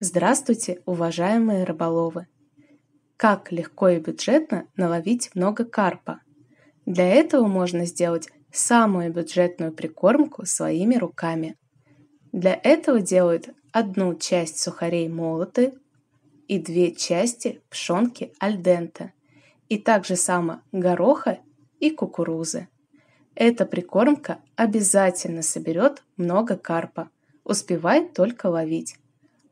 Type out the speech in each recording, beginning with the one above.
Здравствуйте, уважаемые рыболовы! Как легко и бюджетно наловить много карпа? Для этого можно сделать самую бюджетную прикормку своими руками. Для этого делают одну часть сухарей молоты и две части пшенки альдента и также само гороха и кукурузы. Эта прикормка обязательно соберет много карпа, успевает только ловить.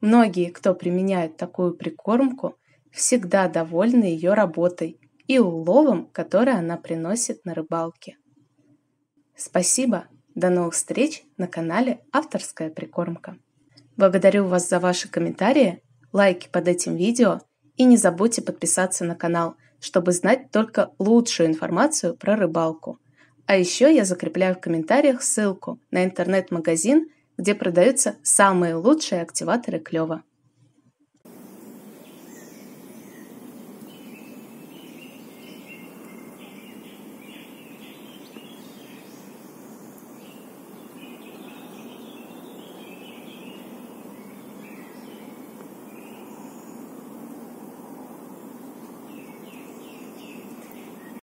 Многие, кто применяет такую прикормку, всегда довольны ее работой и уловом, который она приносит на рыбалке. Спасибо! До новых встреч на канале «Авторская прикормка». Благодарю вас за ваши комментарии, лайки под этим видео и не забудьте подписаться на канал – чтобы знать только лучшую информацию про рыбалку. А еще я закрепляю в комментариях ссылку на интернет-магазин, где продаются самые лучшие активаторы клёва.